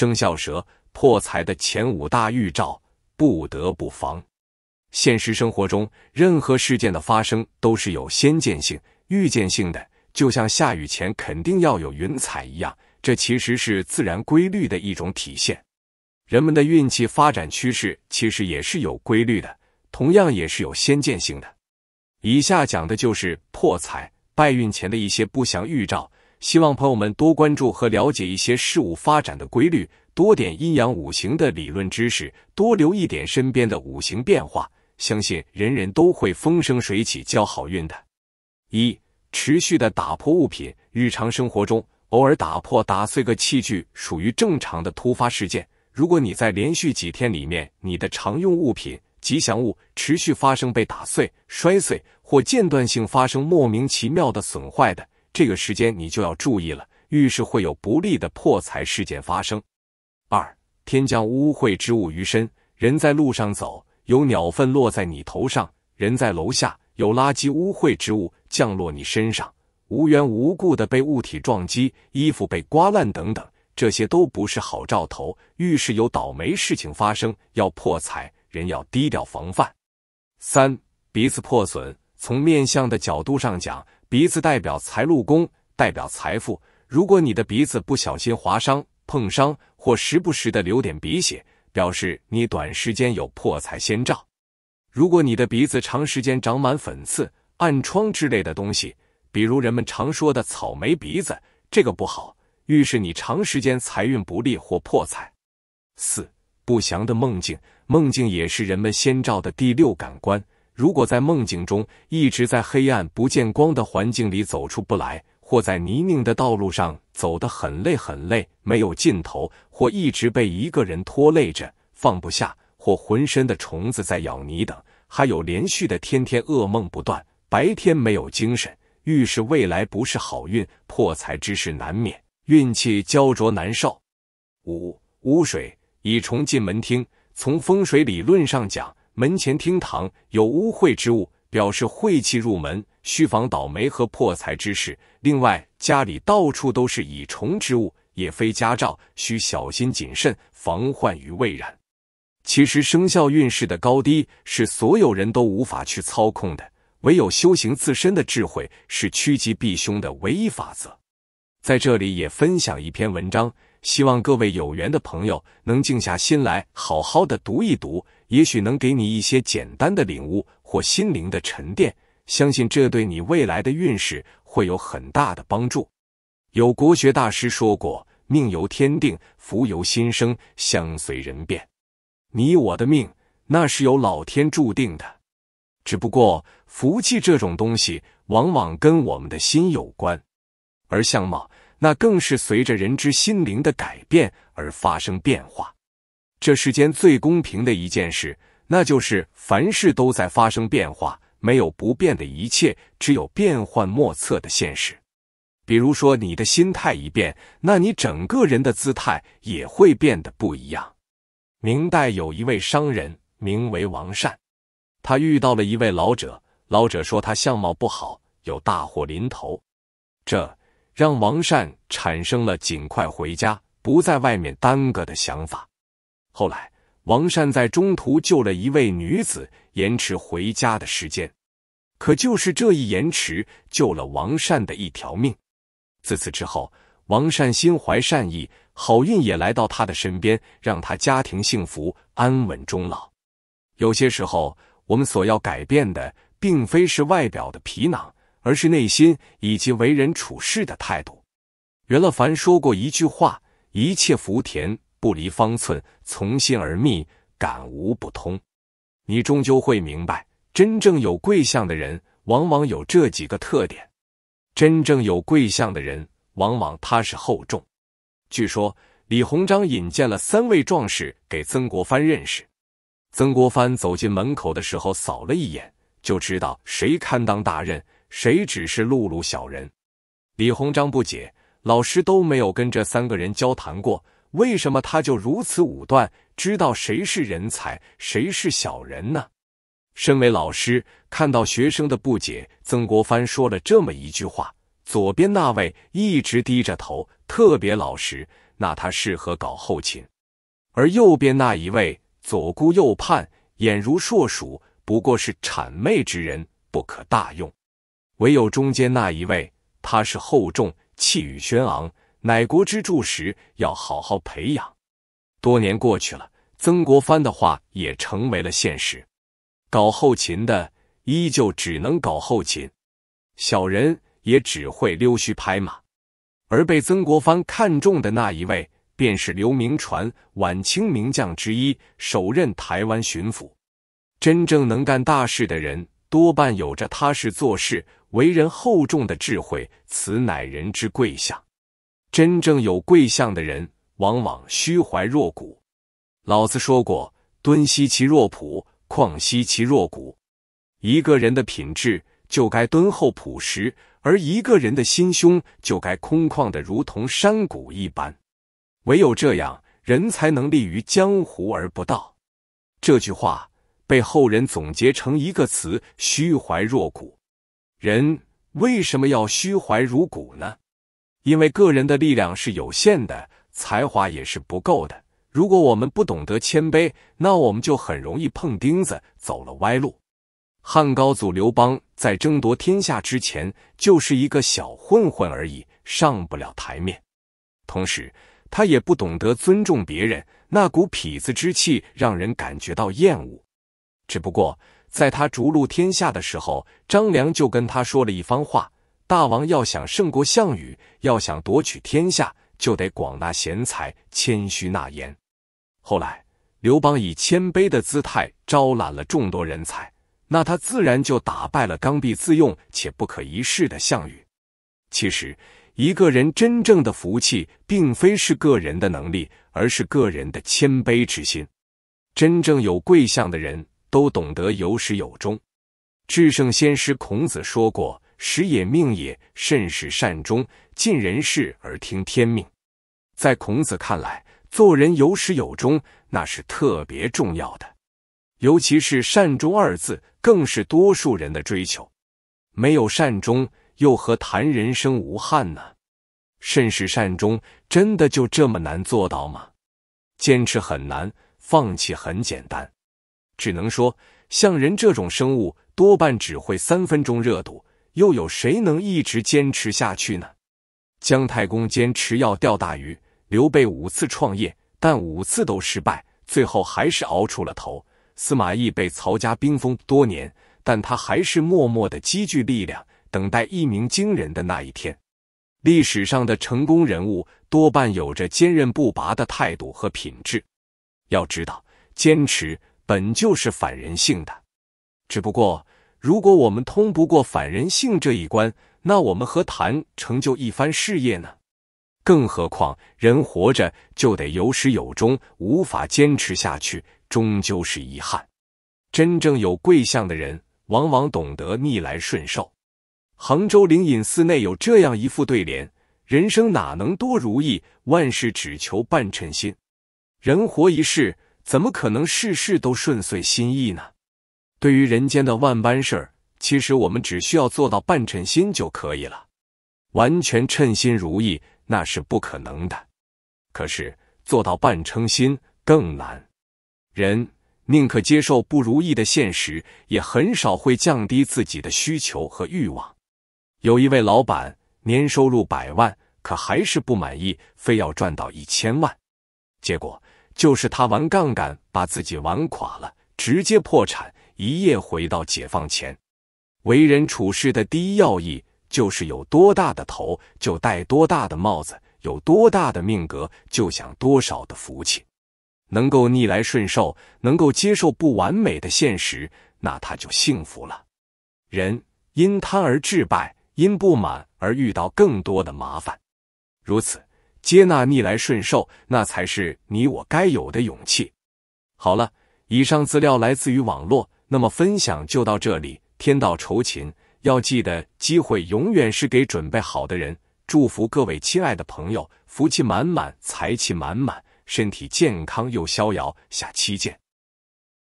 生肖蛇破财的前五大预兆，不得不防。现实生活中，任何事件的发生都是有先见性、预见性的，就像下雨前肯定要有云彩一样，这其实是自然规律的一种体现。人们的运气发展趋势其实也是有规律的，同样也是有先见性的。以下讲的就是破财、败运前的一些不祥预兆。希望朋友们多关注和了解一些事物发展的规律，多点阴阳五行的理论知识，多留一点身边的五行变化，相信人人都会风生水起，交好运的。一持续的打破物品，日常生活中偶尔打破打碎个器具属于正常的突发事件。如果你在连续几天里面，你的常用物品、吉祥物持续发生被打碎、摔碎，或间断性发生莫名其妙的损坏的。这个时间你就要注意了，遇事会有不利的破财事件发生。二，天降污秽之物于身，人在路上走，有鸟粪落在你头上；人在楼下，有垃圾污秽之物降落你身上，无缘无故的被物体撞击，衣服被刮烂等等，这些都不是好兆头，遇事有倒霉事情发生，要破财，人要低调防范。三，鼻子破损，从面相的角度上讲。鼻子代表财禄宫，代表财富。如果你的鼻子不小心划伤、碰伤，或时不时的流点鼻血，表示你短时间有破财先兆。如果你的鼻子长时间长满粉刺、暗疮之类的东西，比如人们常说的草莓鼻子，这个不好，预示你长时间财运不利或破财。四不祥的梦境，梦境也是人们先兆的第六感官。如果在梦境中一直在黑暗不见光的环境里走出不来，或在泥泞的道路上走得很累很累，没有尽头，或一直被一个人拖累着放不下，或浑身的虫子在咬你等，还有连续的天天噩梦不断，白天没有精神，预示未来不是好运，破财之事难免，运气焦灼难受。五污水蚁虫进门厅，从风水理论上讲。门前厅堂有污秽之物，表示晦气入门，需防倒霉和破财之事。另外，家里到处都是蚁虫之物，也非家兆，需小心谨慎，防患于未然。其实，生肖运势的高低是所有人都无法去操控的，唯有修行自身的智慧是趋吉避凶的唯一法则。在这里也分享一篇文章。希望各位有缘的朋友能静下心来好好的读一读，也许能给你一些简单的领悟或心灵的沉淀。相信这对你未来的运势会有很大的帮助。有国学大师说过：“命由天定，福由心生，相随人变。”你我的命那是由老天注定的，只不过福气这种东西往往跟我们的心有关，而相貌。那更是随着人之心灵的改变而发生变化。这世间最公平的一件事，那就是凡事都在发生变化，没有不变的一切，只有变幻莫测的现实。比如说，你的心态一变，那你整个人的姿态也会变得不一样。明代有一位商人，名为王善，他遇到了一位老者，老者说他相貌不好，有大祸临头。这。让王善产生了尽快回家，不在外面耽搁的想法。后来，王善在中途救了一位女子，延迟回家的时间。可就是这一延迟，救了王善的一条命。自此之后，王善心怀善意，好运也来到他的身边，让他家庭幸福安稳终老。有些时候，我们所要改变的，并非是外表的皮囊。而是内心以及为人处事的态度。袁了凡说过一句话：“一切福田不离方寸，从心而觅，感无不通。”你终究会明白，真正有贵相的人，往往有这几个特点。真正有贵相的人，往往踏实厚重。据说李鸿章引荐了三位壮士给曾国藩认识。曾国藩走进门口的时候，扫了一眼，就知道谁堪当大任。谁只是碌碌小人？李鸿章不解，老师都没有跟这三个人交谈过，为什么他就如此武断，知道谁是人才，谁是小人呢？身为老师，看到学生的不解，曾国藩说了这么一句话：左边那位一直低着头，特别老实，那他适合搞后勤；而右边那一位左顾右盼，眼如硕鼠，不过是谄媚之人，不可大用。唯有中间那一位，他是厚重、气宇轩昂，乃国之柱石，要好好培养。多年过去了，曾国藩的话也成为了现实。搞后勤的依旧只能搞后勤，小人也只会溜须拍马。而被曾国藩看中的那一位，便是刘铭传，晚清名将之一，首任台湾巡抚。真正能干大事的人，多半有着踏实做事。为人厚重的智慧，此乃人之贵相。真正有贵相的人，往往虚怀若谷。老子说过：“敦兮其若朴，旷兮其若谷。”一个人的品质就该敦厚朴实，而一个人的心胸就该空旷的如同山谷一般。唯有这样，人才能立于江湖而不倒。这句话被后人总结成一个词：虚怀若谷。人为什么要虚怀如谷呢？因为个人的力量是有限的，才华也是不够的。如果我们不懂得谦卑，那我们就很容易碰钉子，走了歪路。汉高祖刘邦在争夺天下之前，就是一个小混混而已，上不了台面。同时，他也不懂得尊重别人，那股痞子之气让人感觉到厌恶。只不过。在他逐鹿天下的时候，张良就跟他说了一番话：“大王要想胜过项羽，要想夺取天下，就得广纳贤才，谦虚纳言。”后来，刘邦以谦卑的姿态招揽了众多人才，那他自然就打败了刚愎自用且不可一世的项羽。其实，一个人真正的福气，并非是个人的能力，而是个人的谦卑之心。真正有贵相的人。都懂得有始有终。至圣先师孔子说过：“始也命也，慎始善终，尽人事而听天命。”在孔子看来，做人有始有终，那是特别重要的。尤其是“善终”二字，更是多数人的追求。没有善终，又何谈人生无憾呢？慎始善终，真的就这么难做到吗？坚持很难，放弃很简单。只能说，像人这种生物，多半只会三分钟热度，又有谁能一直坚持下去呢？姜太公坚持要钓大鱼，刘备五次创业，但五次都失败，最后还是熬出了头。司马懿被曹家冰封多年，但他还是默默的积聚力量，等待一鸣惊人的那一天。历史上的成功人物，多半有着坚韧不拔的态度和品质。要知道，坚持。本就是反人性的，只不过如果我们通不过反人性这一关，那我们何谈成就一番事业呢？更何况人活着就得有始有终，无法坚持下去，终究是遗憾。真正有贵相的人，往往懂得逆来顺受。杭州灵隐寺内有这样一副对联：人生哪能多如意，万事只求半称心。人活一世。怎么可能事事都顺遂心意呢？对于人间的万般事儿，其实我们只需要做到半称心就可以了。完全称心如意那是不可能的，可是做到半称心更难。人宁可接受不如意的现实，也很少会降低自己的需求和欲望。有一位老板年收入百万，可还是不满意，非要赚到一千万，结果。就是他玩杠杆，把自己玩垮了，直接破产，一夜回到解放前。为人处事的第一要义就是：有多大的头就戴多大的帽子，有多大的命格就想多少的福气。能够逆来顺受，能够接受不完美的现实，那他就幸福了。人因贪而致败，因不满而遇到更多的麻烦。如此。接纳逆来顺受，那才是你我该有的勇气。好了，以上资料来自于网络，那么分享就到这里。天道酬勤，要记得机会永远是给准备好的人。祝福各位亲爱的朋友，福气满满，财气满满，身体健康又逍遥。下期见。